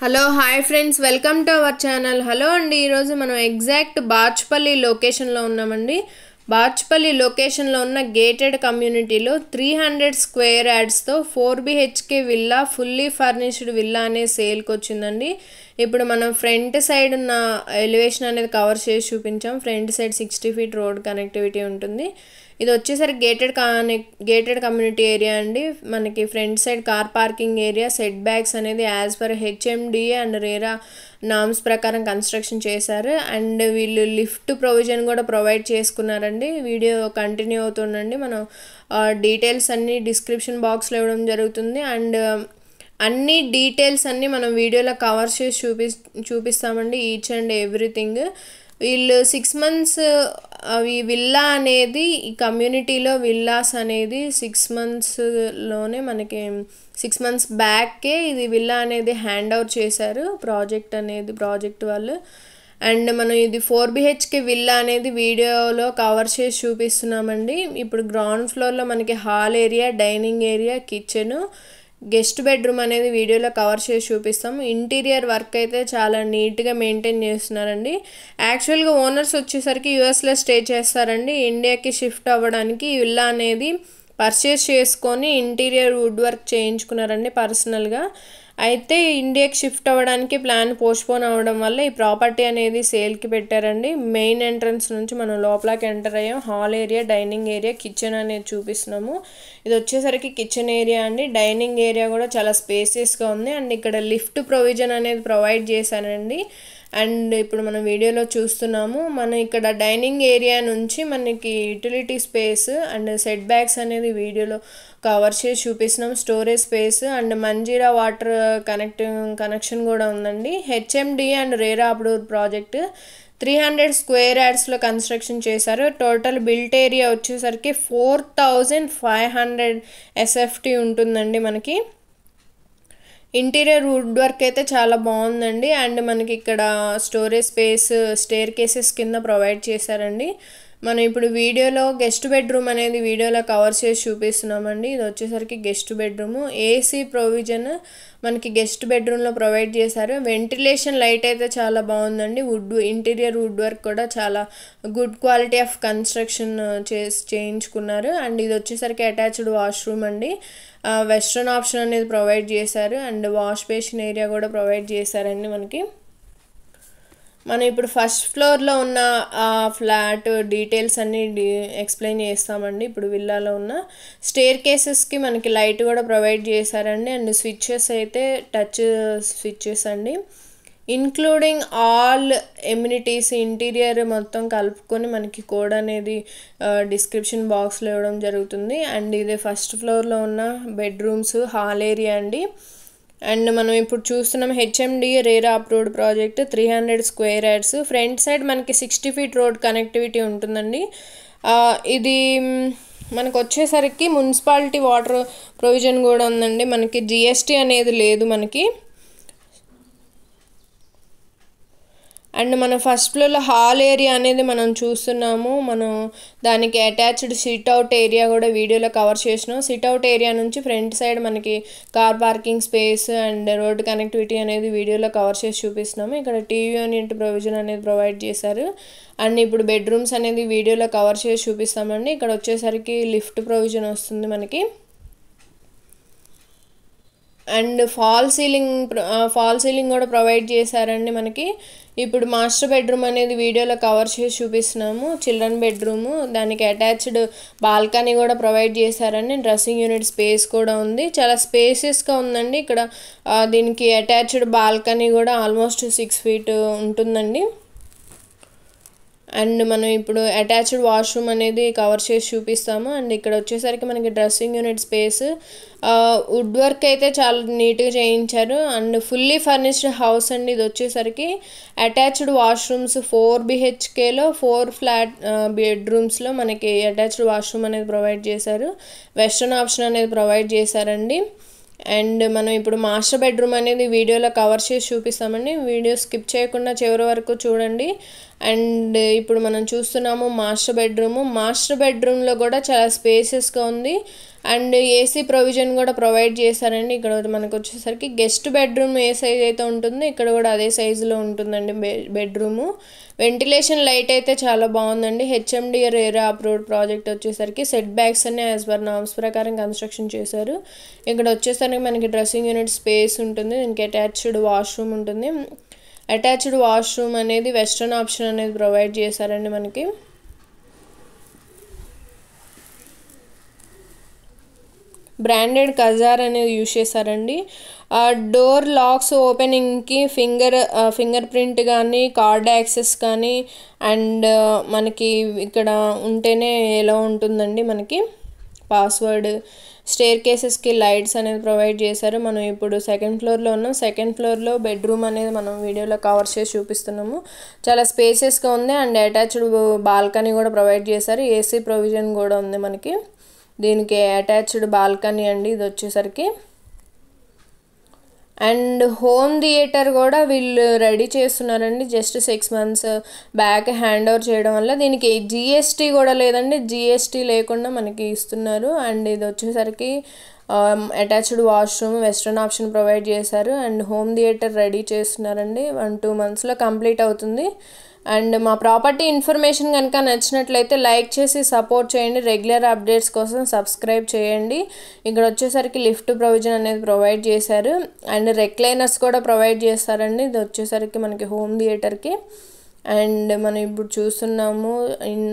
hello hi friends welcome to our channel hello అండి ఈరోజు మనం ఎగ్జాక్ట్ బాచ్పల్లి లొకేషన్లో ఉన్నామండి బాచ్పల్లి లొకేషన్లో ఉన్న గేటెడ్ కమ్యూనిటీలో త్రీ హండ్రెడ్ స్క్వేర్ యాడ్స్తో four BHK villa fully furnished villa అనే సేల్కి వచ్చిందండి ఇప్పుడు మనం ఫ్రంట్ సైడ్ ఉన్న ఎలివేషన్ అనేది కవర్ చేసి చూపించాం front side sixty feet road connectivity ఉంటుంది ఇది వచ్చేసరికి గేటెడ్ గేటెడ్ కమ్యూనిటీ ఏరియా అండి మనకి front side car parking area setbacks అనేది as per HMDA and RERA norms ప్రకారం కన్స్ట్రక్షన్ చేశారు అండ్ వీళ్ళు లిఫ్ట్ ప్రొవిజన్ కూడా ప్రొవైడ్ చేసుకున్నారండి వీడియో కంటిన్యూ అవుతుండండి మనం డీటెయిల్స్ అన్నీ డిస్క్రిప్షన్ బాక్స్లో ఇవ్వడం జరుగుతుంది అండ్ అన్ని డీటెయిల్స్ అన్నీ మనం వీడియోలో కవర్ చేసి చూపి చూపిస్తామండి ఈచ్ అండ్ ఎవ్రీథింగ్ వీళ్ళు సిక్స్ మంత్స్ అవి విల్లా అనేది ఈ కమ్యూనిటీలో విల్లాస్ అనేది సిక్స్ మంత్స్లోనే మనకి సిక్స్ మంత్స్ బ్యాక్కే ఇది విల్లా అనేది హ్యాండ్ ఓవర్ చేశారు ప్రాజెక్ట్ అనేది ప్రాజెక్ట్ వాళ్ళు అండ్ మనం ఇది ఫోర్ బిహెచ్కే విల్లా అనేది వీడియోలో కవర్ చేసి చూపిస్తున్నామండి ఇప్పుడు గ్రౌండ్ ఫ్లోర్లో మనకి hall area dining area kitchen guest bedroom అనేది వీడియోలో కవర్ చేసి చూపిస్తాం ఇంటీరియర్ వర్క్ అయితే చాలా నీట్గా మెయింటైన్ చేస్తున్నారండి యాక్చువల్గా ఓనర్స్ వచ్చేసరికి యూఎస్లో స్టే చేస్తారండి ఇండియాకి షిఫ్ట్ అవ్వడానికి విల్లా అనేది పర్చేస్ చేసుకొని ఇంటీరియర్ వుడ్ వర్క్ చేయించుకున్నారండి పర్సనల్గా అయితే ఇండియాకి షిఫ్ట్ అవ్వడానికి ప్లాన్ పోస్ట్పోన్ అవ్వడం వల్ల ఈ ప్రాపర్టీ అనేది సేల్కి పెట్టారండి మెయిన్ ఎంట్రన్స్ నుంచి మనం లోపలికి ఎంటర్ అయ్యాం hall area dining area kitchen అనేది చూపిస్తున్నాము ఇది వచ్చేసరికి కిచెన్ ఏరియా అండి డైనింగ్ ఏరియా కూడా చాలా స్పేసియస్గా ఉంది అండ్ ఇక్కడ లిఫ్ట్ ప్రొవిజన్ అనేది ప్రొవైడ్ చేశానండి అండ్ ఇప్పుడు మనం వీడియోలో చూస్తున్నాము మన ఇక్కడ డైనింగ్ ఏరియా నుంచి మనకి utility space and setbacks అనేది వీడియోలో కవర్ చేసి చూపిస్తున్నాం storage space and Manjeera water connect connection కూడా ఉందండి హెచ్ఎండి అండ్ రేరా అప్డూర్ ప్రాజెక్టు త్రీ హండ్రెడ్ స్క్వేర్ యార్డ్స్లో కన్స్ట్రక్షన్ చేశారు టోటల్ బిల్ట్ ఏరియా వచ్చేసరికి four thousand five hundred SFT ఉంటుందండి మనకి ఇంటీరియర్ వుడ్ వర్క్ అయితే చాలా బాగుందండి అండ్ మనకి ఇక్కడ స్టోరేజ్ స్పేస్ స్టేర్ కేసెస్ కింద ప్రొవైడ్ చేశారండి మనం ఇప్పుడు వీడియోలో గెస్ట్ బెడ్రూమ్ అనేది వీడియోలో కవర్ చేసి చూపిస్తున్నామండి ఇది వచ్చేసరికి గెస్ట్ బెడ్రూమ్ ఏసీ ప్రొవిజన్ మనకి గెస్ట్ బెడ్రూమ్లో ప్రొవైడ్ చేశారు వెంటిలేషన్ లైట్ అయితే చాలా బాగుందండి వుడ్ ఇంటీరియర్ వుడ్ వర్క్ కూడా చాలా గుడ్ క్వాలిటీ ఆఫ్ కన్స్ట్రక్షన్ చేసి చేయించుకున్నారు అండ్ ఇది వచ్చేసరికి అటాచ్డ్ వాష్రూమ్ అండి వెస్ట్రన్ ఆప్షన్ అనేది ప్రొవైడ్ చేశారు అండ్ వాష్ బేసిన్ ఏరియా కూడా ప్రొవైడ్ చేశారండి మనకి మనం ఇప్పుడు ఫస్ట్ ఫ్లోర్లో ఉన్న ఆ ఫ్లాట్ డీటెయిల్స్ అన్నీ డీ ఎక్స్ప్లెయిన్ చేస్తామండి ఇప్పుడు విల్లాలో ఉన్న స్టేర్ కేసెస్కి మనకి లైట్ కూడా ప్రొవైడ్ చేశారండి అండ్ స్విచ్చెస్ అయితే టచ్ స్విచ్చెస్ అండి ఇంక్లూడింగ్ ఆల్ ఎమ్యూనిటీస్ ఇంటీరియర్ మొత్తం కలుపుకొని మనకి కోడ్ అనేది డిస్క్రిప్షన్ బాక్స్లో ఇవ్వడం జరుగుతుంది అండ్ ఇదే ఫస్ట్ ఫ్లోర్లో ఉన్న బెడ్రూమ్స్ హాల్ ఏరియా అండి అండ్ మనం ఇప్పుడు చూస్తున్నాం HMD RERA approved project three hundred square yards front side మనకి సిక్స్టీ ఫీట్ రోడ్ కనెక్టివిటీ ఉంటుందండి ఇది మనకు వచ్చేసరికి మున్సిపాలిటీ వాటర్ ప్రొవిజన్ కూడా ఉందండి మనకి జిఎస్టీ అనేది లేదు మనకి అండ్ మనం ఫస్ట్ ఫ్లోర్లో హాల్ ఏరియా అనేది మనం చూస్తున్నాము మనం దానికి అటాచ్డ్ సిట్ అవుట్ ఏరియా కూడా వీడియోలో కవర్ చేసినాం సిట్ అవుట్ ఏరియా నుంచి ఫ్రంట్ సైడ్ మనకి car parking space and road connectivity అనేది వీడియోలో కవర్ చేసి చూపిస్తున్నాము ఇక్కడ టీవీ యూనిట్ ప్రొవిజన్ అనేది ప్రొవైడ్ చేశారు అండ్ ఇప్పుడు బెడ్రూమ్స్ అనేది వీడియోలో కవర్ చేసి చూపిస్తామండి ఇక్కడ వచ్చేసరికి లిఫ్ట్ ప్రొవిజన్ వస్తుంది మనకి and false ceiling false ceiling కూడా ప్రొవైడ్ చేశారండి మనకి ఇప్పుడు మాస్టర్ బెడ్రూమ్ అనేది వీడియోలో కవర్ చేసి చూపిస్తున్నాము చిల్డ్రన్ బెడ్రూము దానికి అటాచ్డ్ బాల్కనీ కూడా ప్రొవైడ్ చేశారండి డ్రెస్సింగ్ యూనిట్ స్పేస్ కూడా ఉంది చాలా స్పేసెస్గా ఉందండి ఇక్కడ దీనికి అటాచ్డ్ బాల్కనీ కూడా ఆల్మోస్ట్ సిక్స్ ఫీట్ ఉంటుందండి అండ్ మనం ఇప్పుడు అటాచ్డ్ వాష్రూమ్ అనేది కవర్ చేసి చూపిస్తాము అండ్ ఇక్కడ వచ్చేసరికి మనకి dressing unit space wood work అయితే చాలా నీట్గా చేయించారు అండ్ ఫుల్లీ ఫర్నిష్డ్ హౌస్ అండి ఇది వచ్చేసరికి అటాచ్డ్ వాష్రూమ్స్ ఫోర్ బిహెచ్కేలో ఫోర్ ఫ్లాట్ బెడ్రూమ్స్లో మనకి అటాచ్డ్ వాష్రూమ్ అనేది ప్రొవైడ్ చేశారు వెస్ట్రన్ ఆప్షన్ అనేది ప్రొవైడ్ చేశారండి అండ్ మనం ఇప్పుడు మాస్టర్ బెడ్రూమ్ అనేది వీడియోలో కవర్ చేసి చూపిస్తామండి వీడియో స్కిప్ చేయకుండా చివరి వరకు చూడండి అండ్ ఇప్పుడు మనం చూస్తున్నాము మాస్టర్ బెడ్రూము మాస్టర్ బెడ్రూమ్లో కూడా చాలా స్పేసెస్గా ఉంది అండ్ ఏసీ ప్రొవిజన్ కూడా ప్రొవైడ్ చేశారండి ఇక్కడ మనకు వచ్చేసరికి గెస్ట్ బెడ్రూమ్ ఏ సైజ్ అయితే ఉంటుందో ఇక్కడ కూడా అదే సైజులో ఉంటుందండి బెడ్రూము వెంటిలేషన్ లైట్ అయితే చాలా బాగుందండి హెచ్ఎండిఆర్ ఏరియా అప్రూవ్డ్ ప్రాజెక్ట్ వచ్చేసరికి సెట్ బ్యాగ్స్ అన్నీ యాజ్ పర్ నామ్స్ ప్రకారం కన్స్ట్రక్షన్ చేశారు ఇక్కడ వచ్చేసరికి కనుక మనకి డ్రెస్సింగ్ యూనిట్ స్పేస్ ఉంటుంది దీనికి అటాచ్డ్ వాష్రూమ్ ఉంటుంది అటాచ్డ్ వాష్రూమ్ అనేది వెస్ట్రన్ ఆప్షన్ అనేది ప్రొవైడ్ చేశారండి మనకి బ్రాండెడ్ కజార్ అనేది యూజ్ చేశారండి డోర్ లాక్స్ ఓపెనింగ్కి ఫింగర్ ఫింగర్ ప్రింట్ కానీ కార్డ్ యాక్సెస్ కానీ అండ్ మనకి ఇక్కడ ఉంటేనే ఎలా ఉంటుందండి మనకి పాస్వర్డ్ స్టేర్ కేసెస్కి లైట్స్ అనేది ప్రొవైడ్ చేశారు మనం ఇప్పుడు సెకండ్ ఫ్లోర్లో ఉన్నాం సెకండ్ ఫ్లోర్లో బెడ్రూమ్ అనేది మనం వీడియోలో కవర్ చేసి చూపిస్తున్నాము చాలా స్పేసెస్గా ఉంది అండ్ అటాచ్డ్ బాల్కనీ కూడా ప్రొవైడ్ చేశారు ఏసీ ప్రొవిజన్ కూడా ఉంది మనకి దీనికి అటాచ్డ్ బాల్కనీ అండి ఇది వచ్చేసరికి అండ్ హోమ్ థియేటర్ కూడా వీళ్ళు రెడీ చేస్తున్నారండి just six months back hand over చేయడం వల్ల దీనికి జిఎస్టీ కూడా లేదండి జిఎస్టీ లేకుండా మనకి ఇస్తున్నారు అండ్ ఇది వచ్చేసరికి attached washroom western option provide చేశారు అండ్ హోమ్ థియేటర్ రెడీ చేస్తున్నారండి వన్ టూ మంత్స్లో కంప్లీట్ అవుతుంది అండ్ మా ప్రాపర్టీ ఇన్ఫర్మేషన్ కనుక నచ్చినట్లయితే లైక్ చేసి సపోర్ట్ చేయండి రెగ్యులర్ అప్డేట్స్ కోసం సబ్స్క్రైబ్ చేయండి ఇక్కడ వచ్చేసరికి లిఫ్ట్ ప్రొవిజన్ అనేది ప్రొవైడ్ చేశారు అండ్ రెక్లైనర్స్ కూడా ప్రొవైడ్ చేస్తారండి ఇది వచ్చేసరికి మనకి హోమ్ థియేటర్కి అండ్ మనం ఇప్పుడు చూస్తున్నాము ఇన్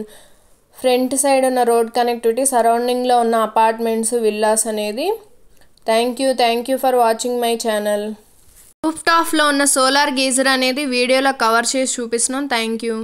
ఫ్రంట్ సైడ్ ఉన్న రోడ్ కనెక్టివిటీ సరౌండింగ్లో ఉన్న అపార్ట్మెంట్స్ విల్లాస్ అనేది thank you thank you for watching my channel roof టాప్లో ఉన్న సోలార్ గీజర్ అనేది వీడియోలో కవర్ చేసి చూపిస్తున్నాం థ్యాంక్ యూ